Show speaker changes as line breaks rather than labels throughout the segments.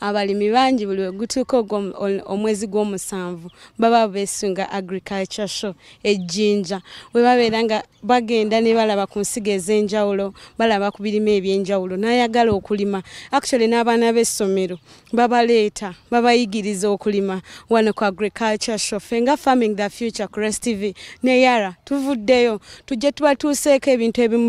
abalimi bangi buli wegutuuka omwezi gw'omusanvu baba besunga agriculture show ejjinja webabeera nga bagenda ne balaba ku nsigo ez'enjawulo balaba ku birima ebyenjawulo nayagala okulima actually n'abaana b'essomero babaleeta babayigiriza okulima wano ku agriculture show fe nga farming the future kurest tv neyara tuvuddeyo tujje tubatuuseeko ebintu ebimu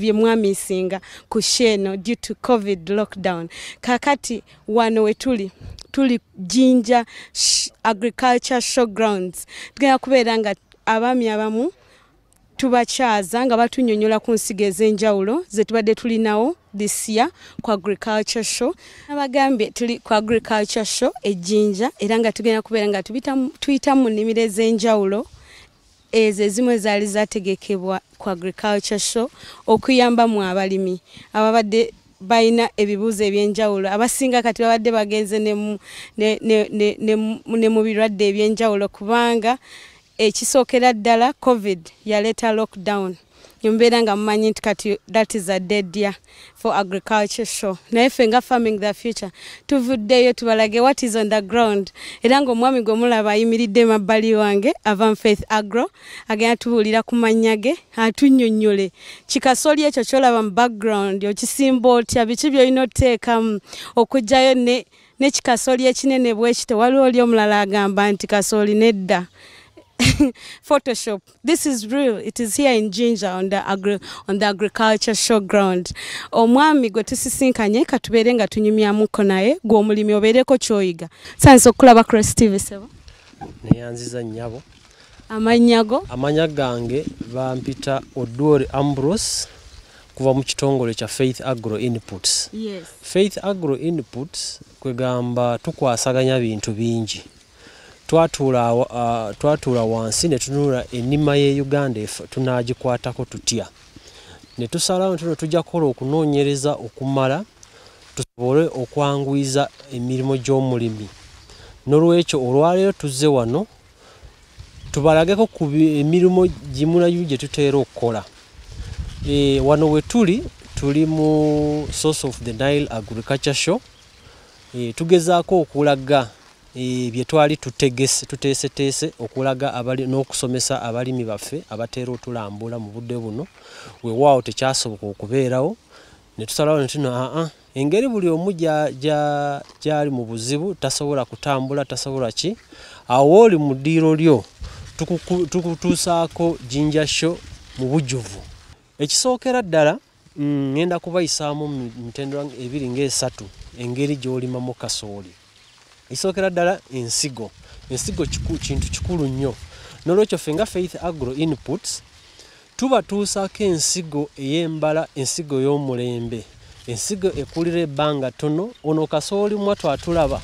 byemwamisinga ku sheno due to covid lockdown kakati wano wetuli tuli jinja agriculture showgrounds tugenda kubeera nga abaami abamu tubakyaza nga batunyonyola ku nsigo ez'enjawulo zetubadde tulinawo this year ku agriculture show abagambye tuli ku agriculture show ejjinja era nga tugenda kubeera nga tuyita mu nnimiro ez'enjawulo ezo ezimu ezaali zategekebwa ku agriculture show okuyambamu abalimi ababadde balina ebibuuzo ebyenjawulo abasinga kati babadde bagenze ne mu birwadde ebyenjawulo kubanga ekisookera ddala covid yaleeta lockdown mbeera nga mumanyi nti kati that is a dead year for agriculture show naye ffe nga farming the future tuvuddeyo tubalage what is on the ground era ngaomwami gwemulaba ayimiridde mabbali wange avam faith agro agenda tubuulira ku mannya ge atunyonnyole kikasoli ekyo kyolaba mu background okisimba otya biki byolina otteekamu okugjayo ne kikasoli ekinene bwekito waliwo oli omulala agamba nti kasooli nedda Photoshop. This is real. It is here in Jinja on the agri on the agriculture showground. Omwami gwe tusisinkanye katubere nga tunyumyamuko naye gwe omulimi obeereko ky'oyiga. Sansi okulaba Chris TV7.
Neyanziza nnyabo. Amanyago. Amanya gange bampita Odwori Ambrose kuva mu kitongole kya Faith Agro Inputs. Yes. Faith Agro Inputs kwegamba tukwasaganya bintu bingi. twatuula wansi netunula enima ye uganda tunagikwatako tutya netusalawo ntino tujakola okunonyereza okumala tusobole okwanguiza emirimu gyomulimi nolwekyo olwaleero tuzze wano tubalageko ku emirimu gimulayu gye tutera okukola e, wano wetuli tuli mu source of the nile agriculture show e, tugezaako okulaga Eh, byetwali tutegese tutesetese okulaga abali nokusomesa abali mibaffe abatero tulambula mu budde buno we wao te kyasoboka okubeerawo ne tusalawo ne tuno aa ah, ah, engeri buli omu gyali mu buzibu tasobola kutambula tasobola ki awo oli mu ddiiro lyo tukutuusaako jinja sho mu bujjuvu ekisookera ddala mm, ngenda kubayisaamu mitendera ebiri ngaesatu engeri gy'olimamu kasooli ekisookera ddala ensigo ensigo kintu kikulu nnyo nolwekyo ffe nga faith agro inputs tubatuusako ensigo eyembala ensigo y'omulembe ensigo ekulira ebbanga tono ono kasoolimwa twatulaba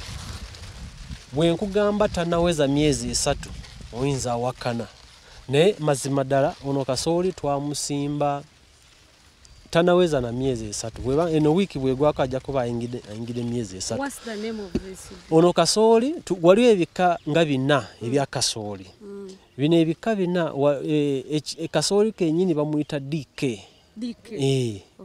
bwenkugamba tanaweza myezi esatu oyinza awakana naye mazima ddala ono kasooli twamusimba tanaweza na miezi esatu weba eno wiki bwegwako ajja kuba ayingide, ayingide miezi esatu What's
the name of this?
ono kasooli waliwo ebika nga bina mm. ebya kasooli mm. bino ebika bina e, e, e kasooli kenyini bamuyita dk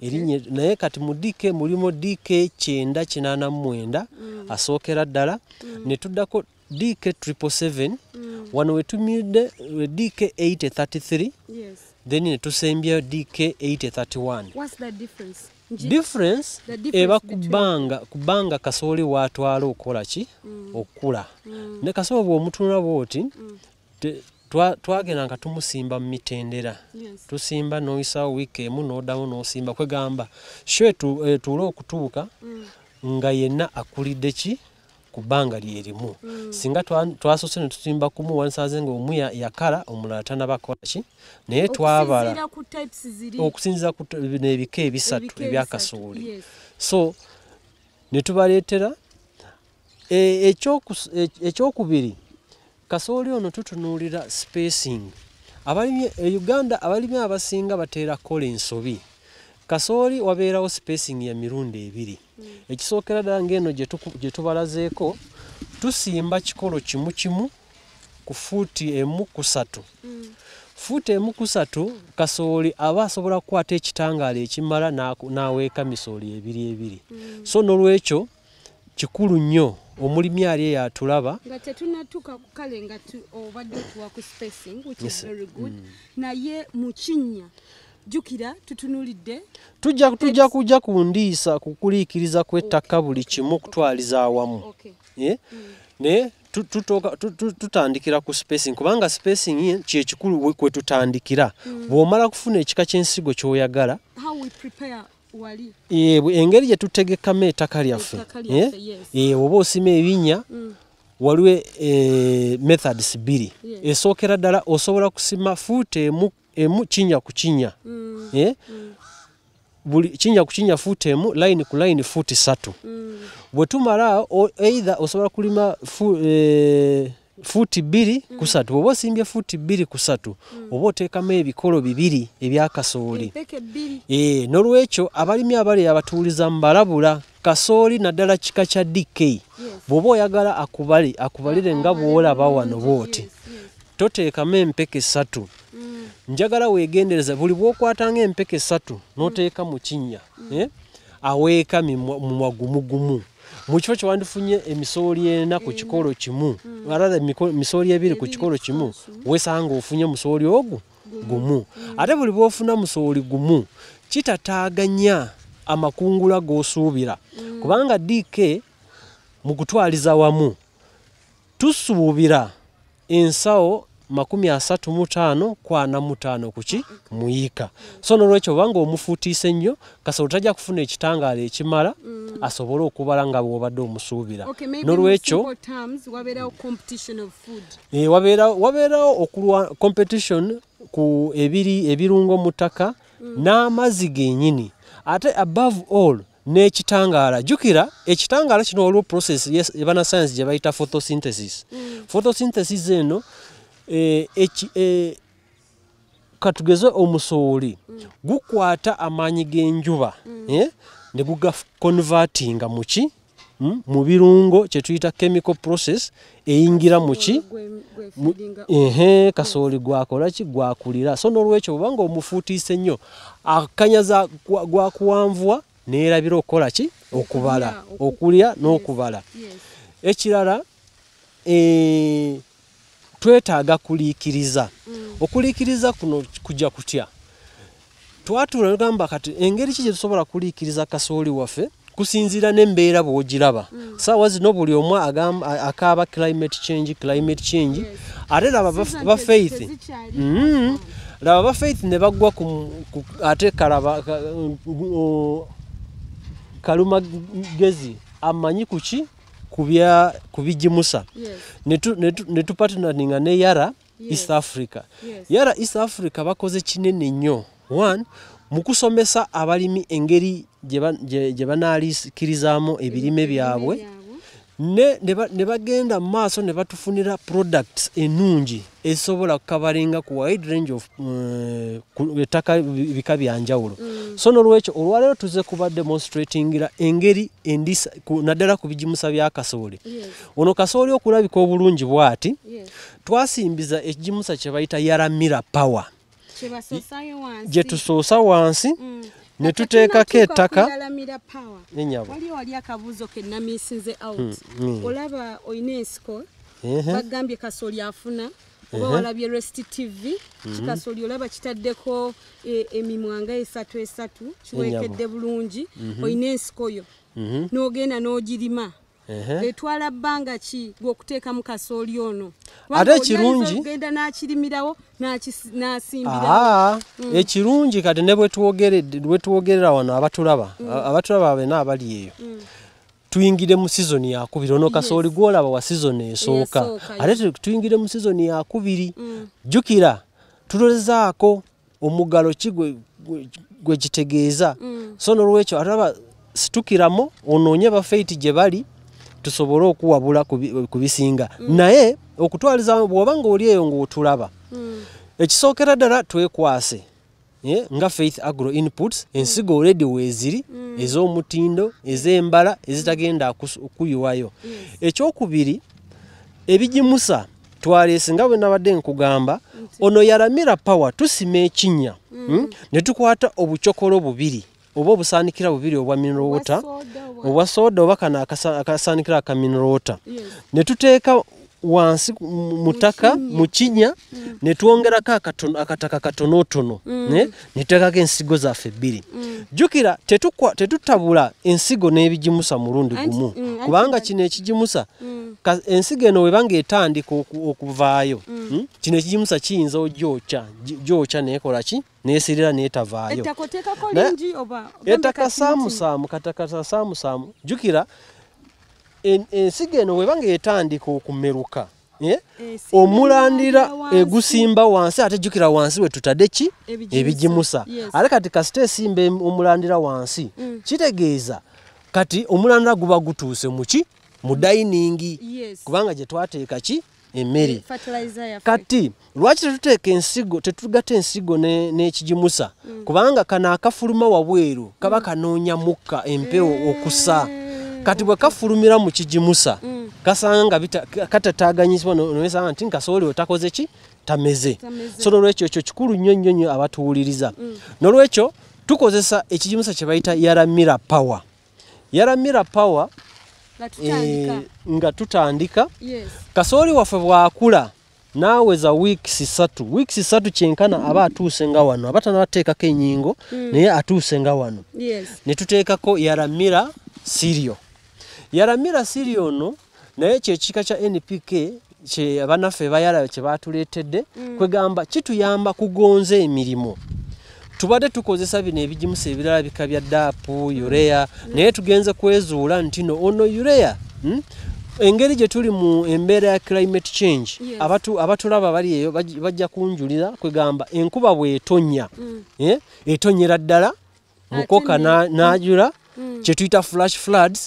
erinnya okay. naye kati mu dk mulimu dk kyenda kinaana mwenda mm. asookera ddala mm. ne tuddako dk 7 mm. wano wetumidde dk 833 yes then ne tusembyayo dk 831
difference eba
kubanga kasooli watwala okukola ki mm. okukula mm. ne kasooli bwomutunula bwoti mm. twagenda nga tumusimba mu mitendera tusimba noyisawo wiiki emu noodamu noosimba kwegamba shwe eh, tuule okutuuka nga yenna akulidde ki kubanga lye elimu mm. singa twasose twa netusimba kumu wansaze ngaomu yakala ya omulala tanabakolaki naye twabala okusinziza nebika ebisatu ebyakasuuli yes. so netubaleetera e, e, ekyokubiri e, e, kasooli ono tutunuulira spacing abalimi e uganda abalimi abasinga batera kola ensobi kasooli wabeerawo spacing ya mirundi ebiri ekisookera ddala ng'eno gye tubalazeeko tusimba kikolo kimu kimu ku fuuti emu ku satu fuuti emu ku satu kasooli aba asobola kukwata ekitangaala ekimala n'aweeka misooli ebiri ebiri so n'olwekyo kikulu nnyo omulimi ali eyatulaba
nga tetunatuuka ku kale nga obadde otuwa ku spacing which is very good mm. naye mukinya jukira tutunulidde
tujja tujja kujja kundiisa kukuliikiriza kwettaka buli kimu kutwaliza awamu naye mm. tutandikira ku spacing kubanga spacing kyekikulu kwe tutandikira mm. bw'omala kufuna ekika ky'ensigo ky'oyagala engeri gye tutegekamu ettaka lyaffe oba osima ebinya mm. waliwo eh, methods bbiri esookera ddala osobola kusima fuuta emu emu kinya eh? ku kinya mm. eh? mm. buli kinya ku kinya fuuti emu line ku line fuuti satu mm. bwetumala eitha osobola kulima fu, eh, fuuti bbiri mm. ku satu bwoba osimbye fuuti bbiri ku satu mm. oba oteekamu ebikolo bibiri ebyakasooli e, nolwekyo abalimi abali abatuuliza mbalabula kasooli naddala kika kya dk yes. bwoba oyagala akubale akubalire nga bwolaba wano bwoti yes, yes. toteekamu empeke satu njagala weegendereza buli bwokwata nga empeke essatu noteeka mu kinnya mm. eh, aweeka mumwa gumugumu mu kifo kyewandifunye emisooli ena ku kikolo kimu mm. arathe misooli ebiri ku kikolo kimu wesanga ofunye musooli ogu gumu mm. ate buli bwofuna musooli gumu kitataaganya amakungula g'osuubira kubanga dk mu kutwaliza wamu tusuubira ensawo makumi asatu mutano kwana mutano kuki muyika so nolwekyo obanga omufuutiise nnyo kasobola tajja kufuna ekitangaala ekimala mm. asobole okubala nga bwobadde omusuubira okay, nolwekyo eh, wabeerawo okulwa competition ku ebiri ebirungo mutaka mm. n'amazzi genyini ate above all n'ekitangaala jjukira ekitangaala kino waliwo process yes, banasayensi gye bayita photosynthesis mm. photosynthesis eno E, e, katugeze omusooli mm. gukwata amaanyi g'enjuba mm. eh, ne gugaconvertinga muki hmm? mu birungo kyetuyita chemical process eyingira muki ehe kasooli gwakolaki gwakulira so n'olwekyo oba nga omufuutiise nnyo akanyaza gwakuwanvuwa neerabira okukola ki okubala okulya n'okubala ekirala e, twetaaga kuliikiriza mm. okuliikiriza kuno kujja kutya twatuula nogamba kati engeri ki gye tusobola kuliikiriza kasooli waffe kusinziira n'embeera bw'ogiraba mm. saawa zino buli omu akaaba climate change climate change ate laba ba faith mm. laba ba faith ne baggwa ate kalaba uh, uh, kaluma gezi amanyi ku ki kubya kubigimusa yes. netu netu netu ne yara yes. east africa yes. yara east africa bakoze kinene nnyo one mukusomesa abalimi engeri gye banaalikirizaamu ebirime byabwe yeah. ne bagenda mu maaso ne batufunira product ennungi esobola kukabalinga ku wide range of mm, ettaka uh, bika byanjawulo mm. so n'olwekyo olwaleero tuzze kuba demonstratingira engeri endisa naddala ku bigimusa bya kasooli ono yes. kasooli okulabika obulungi bwati yes. twasimbiza ekigimusa kye bayita yaramira power gye tusoosa wansi mm. ne tuteekako ettaka
hmm, hmm. olaba oyina ensiko bagambye kasooli afuna oba walabye rest tv kikasooli hmm. olaba kitaddeko e, emimwa nga esatu esatu e kiwekedde bulungi mhm. oyina ensikoyo mhm. n'ogenda n'ogirima etwala bbanga ki gweokuteeka mu kasooli ono ate ekirungi genda n'akirimirawo n'asimbirawo
ekirungi kati ne bwetwogerera wano abatulaba mm. abatulaba abena abali eyo mm. tuyingire mu sizoni yakubiri ono kasooli gwolaba wa sizoni esooka ate tuyingire mu sizoni yakubiri mm. jjukira tulozaako omugalo ki gwe kitegeeza so nolwekyo atulaba situkiramu onoonye bafeiti gye bali tusobole okuwabula kubisinga naye okutwaliza bwoba ngaoli eyo ngaotulaba hmm. ekisookera ddala twekwase nga faith agro inputs hmm. ensigo oledi weeziri hmm. ez'omutindo ez'embala ezitagenda okuyiwayo ekyokubiri ebigimusa twalesi nga bwe nabadde nkugamba ono yalamira power tusima ekinya ne tukwata obucokolo bubiri oba obusaanikira bubiri obwa minrota obwa soda oba kana akasaanikira aka minrota netuteeka wansi mutaka mukinya mm. netwongerako akataka katonootono mm. netutekako ensigo zaffe bbiri mm. jjukira tetutabula ensigo n'ebigimusa mulundi gumu kubanga kino ekigimusa ensigo eno weba ng'etandika okuvaayo mm. hmm? kino ekigimusa kiyinza ojyokya gyokya nekola ki nesirira netavaayo
ettaka saamusaamu
katakata saamusaamu jjukira ensigo eno weba ng'etandika okumeruka omulandira egusimba wansi ate jjukira wansi wetutadde ki ebigimusa ate kati kasita esimba omulandira wansi mm. kitegeeza kati omulandira guba gutuuse mu ki mu dining yes. kubanga je twateeka ki emmere eh, kati lwaki tetuteeka ensigo tetugata ensigo n'ekigimusa ne mm. kubanga kano akafuluma wabweru kaba mm. kanoonya mukka empewo mm. okusa kati bwe okay. kafulumira mu kigimusa mm. kasanga nga katataaganyizibwa nosanga nti nkasobole otakoze ki tameze, tameze. so nolwekyo ekyo kikulu nnyo nnyo nnyo abatuwuliriza mm. nolwekyo tukozesa ekigimusa kye bayita yaramira power yaramira power nga tutandika eh, kasooli waffe bwakula naweza wiiki satu wiiki satu kyenkana aba atuuse nga wano aba tanabateekako enyingo hmm. naye atuuse nga wano ne tuteekako yaramira sirio yaramira sirio no naye kyekika kya npk kyabanaffe bayala kyebatuleetedde hmm. kwegamba kituyamba kugonza emirimu tubadde tukozesa bino ebigimusa ebirala bika bya daapu urea naye tugenze kwezuula nti no ono urea hmm? engeri gye tuli mu embeera ya climate change abatulaba bali eyo bajja kunjulira kwegamba enkuba bwetonya mm. eh? etonyera ddala mukoka n'ajula mm. kyetuyita flash floods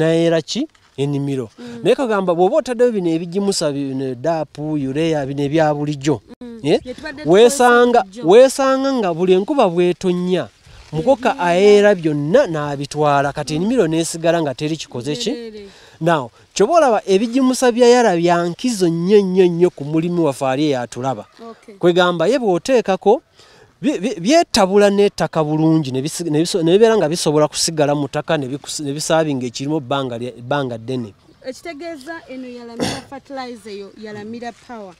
nayeraki ennimiro naye kagamba bw'oba otaddeyo bino ebigimusa bino edaapu ureya bino ebya mm. eh, bulijjo weesanga nga buli enkuba bwetonnya mukoka aeera byonna n'abitwala kati ennimiro neesigala nga teri kikoze ki naw kyoba olaba ebigimusa byayala byankizo nnyo nnyo nnyo ku mulimi waffe ali eyatulaba kwegamba ye bw'oteekako byetabula n'ettaka bulungi nebibeera nga bisobola kusigala mu ttaka ne bisaabinga ekirimu bbanga ddene
ekitegeeza eno yalamira fertilize yo yalamira power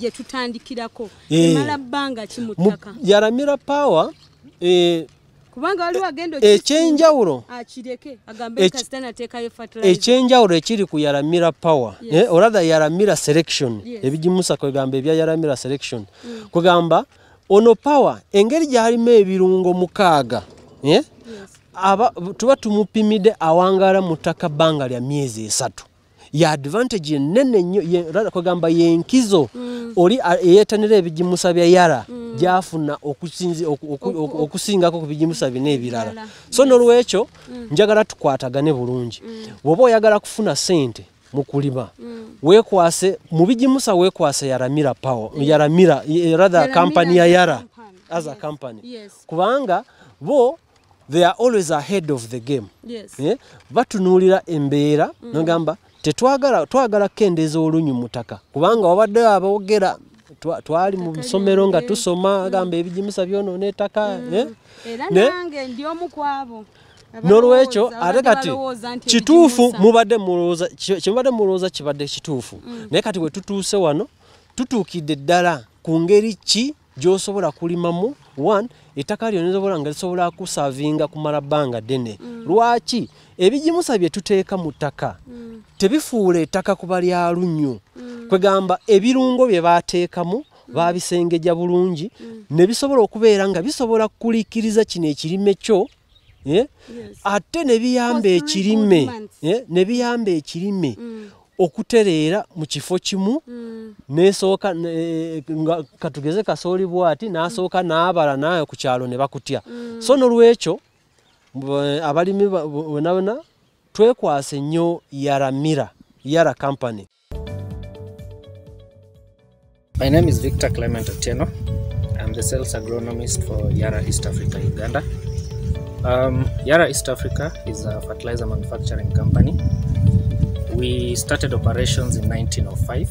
gye tutandikirako emala bbanga ki mu ttaka
yalamira power eh,
eh, ekyenjawulo
ekyenjawulo ekiri ku yaramira power eh, oratha yaramira selection ebigimusa kwegamba ebya yaramira selection mm. kwegamba ono power engeri gyalimu ebirungo mukaaga eh? tuba tumupimidde awangala mutaka bbanga lya myezi esatu ya advantage enene nnyo kugamba yenkizo mm. oli eyetanira ebigimusa bya yara mm. gyafuna okusingako ku bigimusa bina ebirala so n'olwekyo mm. njagala tukwatagane bulungi bw'oba oyagala kufuna ssente mukulima mm. wekwase mubijimusa wekwase yaramira pao mm. yaramira rather company ya yara as a company yes. kubanga bo they are always ahead of the game yes. yeah? batunuulira embeera mm. nogamba tetwagala twagala kendeeza olunyu mutaka kubanga wabadde aboogera twali mu somero nga tusoma agamba mm. ebijimusa byonoona ettaka mm. eh? era nange
ndi omu kwabo nolwekyo ate kati kituufu mubadde
mulowooza kyemubadde mulowooza kibadde kituufu mm. naye kati we tutuuse wano tutuukidde ddala ku ngeri ki gy'osobola kulimamu one ettaka lyonaobola nga lisobola kusavinga kumala bbanga ddene mm. lwaki ebigimusa bye tuteeka mu ttaka mm. tebifuula ettaka kuba lya lunnyo kwegamba ebirungo bye baateekamu baabisengeja bulungi ne bisobola okubeera nga bisobola kulikiriza kino ekirime kyo Eh? ate nebiyamba ekirime eh? nebiyamba ekirime mm. okutereera mu kifo kimu mm. nesooka eh, nga katugeze kasooli bwati nasooka mm. naabala naye ku kyalo ne bakutya so nolwekyo abalimi bonabona twekwase nnyo yaramira yara company my name is victor clement oteno i'm the sales agronomist for yara east africa uganda Um, Yara East Africa is a fertilizer manufacturing company. We started operations in 1905.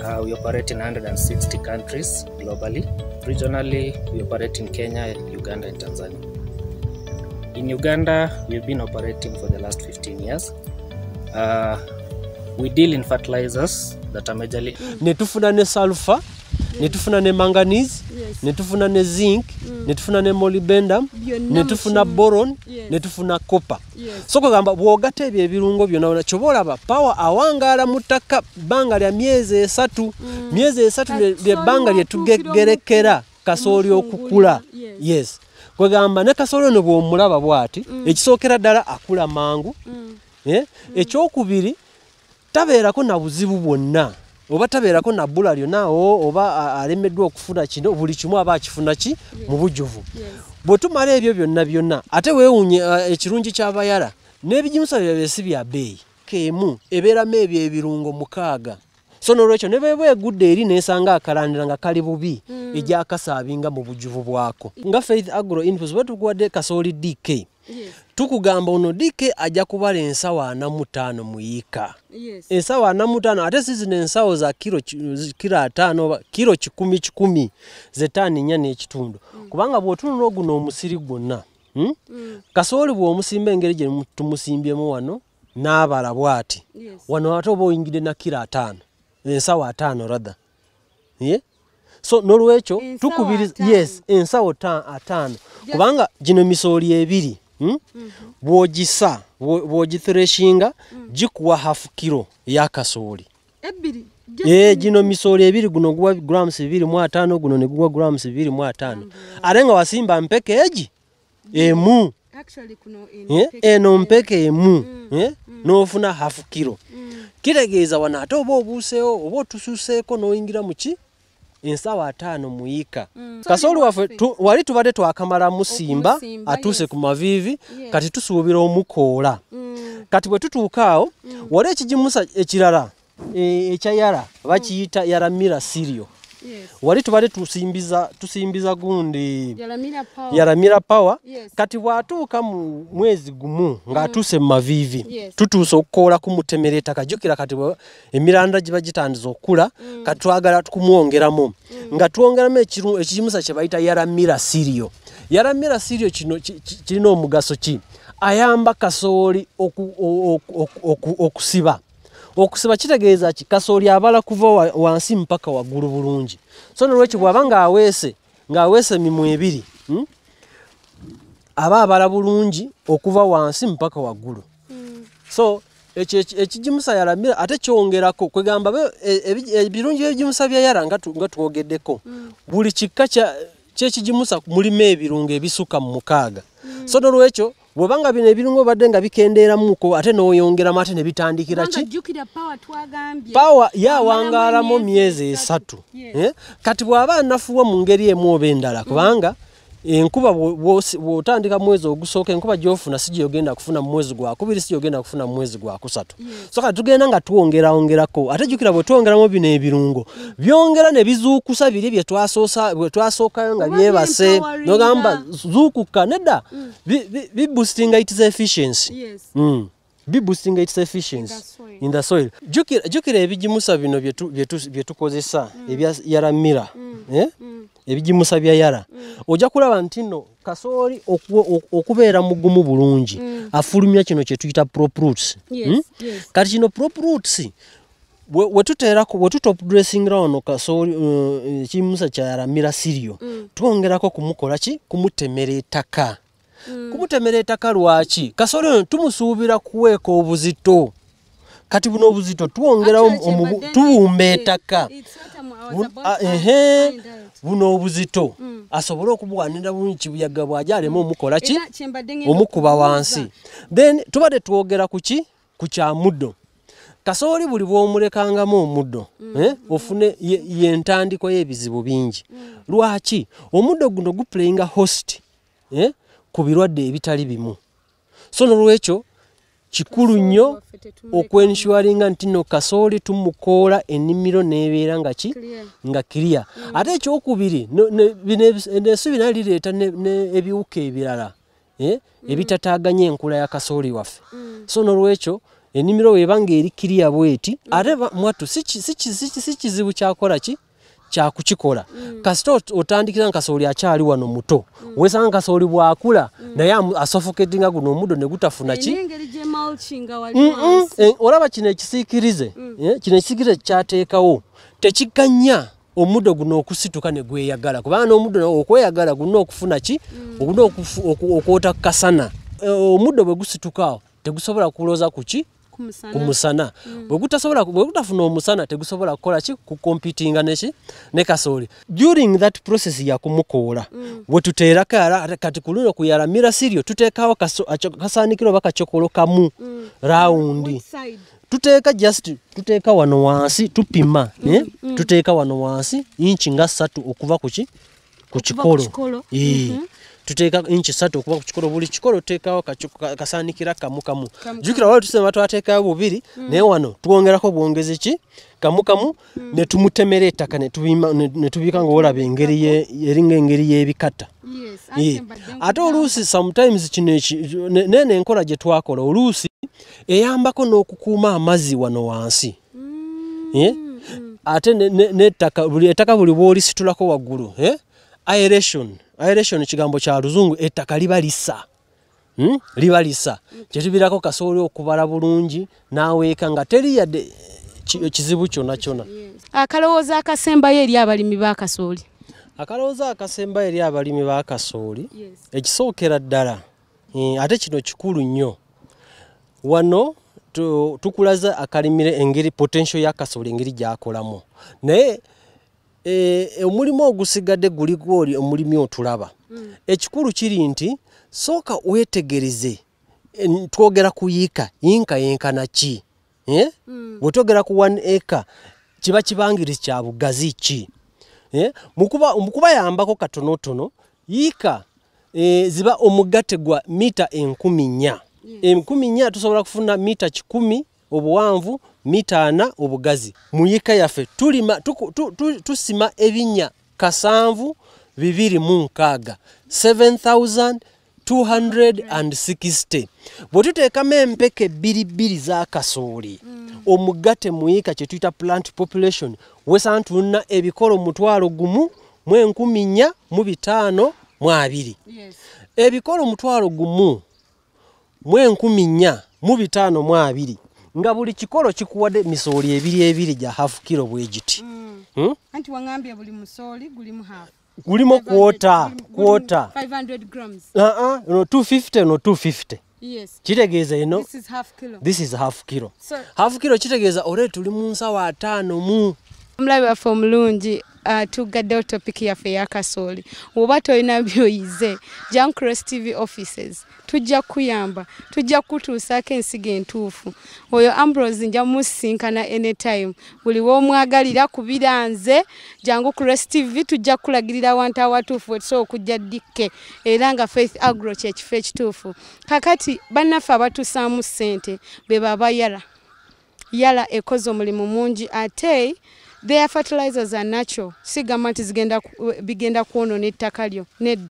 Uh, we operate in 160 countries globally. Regionally, we operate in Kenya, Uganda, and Tanzania. In Uganda, we've been operating for the last 15 years. Uh, we deal in fertilizers that are majorly... Netufuna ne sulfur netufuna ne manganese yes. netufuna ne zinc mm. netufuna ne molybendum netufuna boron yes. netufuna copper yes. so kugamba bwogata ebyo ebirungo byona kyobaolaba power awangala mu ttaka bbanga lya myezi esatu mm. myezi esatu lyebbanga lyetugegerekera kasooli okukula yes, yes. kwegamba ne kasooli ono bwomulaba bwati mm. ekisookera ddala akula mangu mm. yeah? mm. ekyokubiri tabeerako na buzibu bwonna oba tabeerako nabbula lyonaawo oba alemeddwa okufuna kino buli kimu aba akifuna ki mu bujjuvu bwetumala ebyo byonna byonna ate weewuunye ekirungi ky'abayala n'ebijimusa byabesi bya bbeeyi keemu ebeeramu ebyo ebirungo mukaaga so nolwekyo nebeba egudde eri nesanga akalandira nga kali bubi mm. egyakasaabinga mu bujjuvu bwako nga faith agro infos bwe tukuwadde kasooli dk tukugamba ono dike ajja kubala ensawo ana mutaano muyiika ensawo ana mutaano ate sizino ensawo za kiro ataano kiro kikumi kikumi zetaani nnya n'ekitundu mm. kubanga bw'otunula oguno omusiri gwonna hmm? mm. kasooli bw'omusimba engeri gye tumusimbyemu wano n'abala bw'ati wano ate oba oyingire na kiro ataano ensawo ataano rather so n'olwekyo tukubiriza yes ensawo ataano kubanga gino misooli ebiri Hmm? bwogisa bwogithreshinga hmm. gikuwa hafu kiro yakasooli eh, gino misooli ebiri guno guwa grams bibiri mu ataano guno ne guwa grams bibiri mu ataano ate nga wasimba mpeke egi emu eh, eno mpeke emu hmm. eh, noofuna hafu kiro kitegeeza wano ate oba obuuseewo oba otususeeko noyingira muki ensawa ataano muyika mm. kasooli waffe wali tubadde twakamala musimba atuuse yes. ku maviivi yes. kati tusuubira omukoola mm. kati bwe tutuuka awo mm. wali ekigimusa ekirala e- ekyayala bakiyita mm. yaramira sirio wali tubadde tusimbiza tusimbiza gundi
yalamira power
kati bwatuuka mu mwezi gumu ng'atuuse mu mm. maviivi tutuusa okukoola kumutemera ettaka jjukira kati emiranda giba gitandiza okkula mm. kati twagala kumwongeramu mm. nga twongeramu ekiyimusa kye bayita yalamira sirio yalamira sirio kino kirina omugaso ki ayamba kasooli okusiba okusiba kitegeeza ki kasooli abala kuva wansi mpaka waggulu bulungi so nolwekyo bwaba ngaaweese ngaaweese mimu ebiri hmm? aba abala bulungi okuva wansi mpaka waggulu hmm. so ekijimusa yalamira ate kyongerako kwegamba ebirungi e, e, byebijimusa byayala nga twogeddeko hmm. buli kikka kyekijimusa mulimu ebirungo ebisuka mu mukaaga so nolwekyo bwobanga bino ebirungo badde nga bikenderamuko ate noyongeramu ate nebitandikira ki
pawa yawangalamu
myezi esatu eh? kati bwaba anafuwa mu ngeri emu oba endala mm. kubanga mm. enkuba bw'otandika mwezi ogusooka enkuba gyofuna si gyogenda kufuna mwezi gwa kubiri si gyogenda kufuna mwezi gwa kusatu so kati tugenda nga twongeraongerako ate jjukira bwe twongeramu bino ebirungo byongera ne bizuukusa biri bye twasookayo nga byebase nogamba zuukuka nedda mm. bibustinga its efficiency mm. bibusting its efficiency in the soil jjukira ebigimusa bino byetukozesa mm. ebya yaramira eh? ebigimusa byayala mm. ojja kulaba nti nno kasooli okubeera mugumu bulungi mm. afulumya kino kyetuyita proprots hmm? kati kino proprots wetutoopdressingrano kasooli uh, ekigimusa kyayalamira sirio mm. twongerako kumukola ki kumutemera etaka kumutemera etaka lwaki kasooli ono tumusuubira kuweeka obuzito kati buno obuzito tuwongerawo tuwumba ettaka ah, ehe mm. buno obuzito mm. asobole okubuwanira bumi kibuyaga bwajo aleme mm. omukola ki omukuba wansi then tubadde twogera ku ki ku kyamuddo kasooli buli bwomulekangamu omuddo eh, ofune yentandiko y'ebizibu bingi lwaki omuddo guno guplayinga host eh, ku birwadde ebitali bimu so nolwekyo kikulu nnyo okwenshuwalinga nti no kasooli tumukoola ennimiro neebeera nga ki nga kiriya mm. ate ekyokubiri nensi bina lireeta ebiwuka ebirala eh, mm. ebitataaganya enkula ya kasooli waffe mm. so nolwekyo ennimiro weebanga eri kiriya bweti ate mwatu si kizibu kyakola ki kyakukikola mm. kasite otandikira nkasooli akyali wano muto mm. wesanga nkasooli bwakula mm. naye asofokedde nga guno omuddo ne gutafuna ki eh, olaba kino ekisiikirize mm. eh, kino ekisiikirize kyateekawo tekiganya omuddo guno okusituka ne gweyagala kubanga n'omuddo nawe okweyagala gulina okufuna ki mm. ogulina okwota kukasana eh, omuddo bwe gusitukaawo tegusobola kulooza ku ki kumusana mm. bwegutasobola bwegutafuna omusana tegusobola kukola ki kukompitinga neki ne kasooli during that process yakumukoola mm. bwetuteerako kati kulino kuyala mira siryo tuteekawo kasaanikiro oba kacokolo kamu mm. raundi tuteeka just tuteeka wano wansi tupima eh? tuteeka wano wansi inchi nga ssatu okuva kuki ku kikolo eh. mm-hmm. tuteka inchi satu kuba kuchikolo buli chikolo teka kasanikira kamu kamu jukira wali tusema twateka bubiri mm. ne wano tuongera ko buongeze ki kamu kamu mm. ne tumutemereta kane tubima ne tubika ngola bengeri ye yeringe ngeri ye bikata yes yeah. ato rusi sometimes chinechi ne ne nkola je twakola rusi eyamba ko nokukuma amazi wano wansi mm. yeah? mm. ate ne, ne, ne taka buli taka buli bwoli situlako waguru eh aeration aeration kigambo kya luzungu ettaka liba lisa Hmm? liba lisa mm. kyetubirako kasooli okubala bulungi naweeka nga teri yadde kizibu kyona kyona
akalowooza akasembayo eri abalimi ba kasooli
akalowooza akasembayo eri abalimi ba kasooli yes. ekisookera ddala mm. ate kino kikulu nnyo wano tukulaza akalimire engeri potensio ya kasooli engeri gyakolamu naye Eh, omulimu ogusigadde guligwoli omulimi otulaba mm. ekikulu kiri nti sooka wetegerize twogera ku yiika yinka yenkana ki eh? mm. bwetwogera ku one acre kiba kibangiri kya bugazi ki eh? mukubayambako katonotono yiika ziba omugate gwa mita enkumi nnya mm. enkumi nnya tusobola kufuna mita kikumi obuwanvu mita ana obugazi muyika yaffe tulima tusima ebinya kasanvu bibiri mu nkaaga 7260 bwe tuteekamu empeke bbiribbiri zakasooli mm. omugga temuyika kye tuyita plant population wesana tulina ebikolo mutwalo gumu mu enkumi nnya mu bitaano mu abiri ebikolo mutwalo gumu mu enkumi nnya mu bitaano mu abiri nga buli kikolo kikuwadde misooli ebiri ebiri gya hafu kiro bwegiti mm. hmm?
anti waŋambye buli musooli gulimu hafu
gulimu uh -uh, no 250 no 250 Yes. Chitegeza ino. this
is half kilo This
is half kilo So, half kilo chitegeza ore tuli mu wa 5 mu omulabi waffe omulungi
uh, tugaddeo topic yaffe yakasooli woba tolina byoyize jan cross tv offices tujja kuyamba tujja kutuusako ensigo entuufu oyo ambros nja musinkana anytime buli woomwagalira kubira nze jangu cross tv tujja kulagirira wantu awatuufu wetusobola okujja dikke era nga faith agro kyekifo ekituufu kakati bannaffe abatuusaamu ssente be baba yala yala ekoze omulimu mungi ate their fertilizers are natural sigamba nti eh, bigenda kwonona ettaka lyo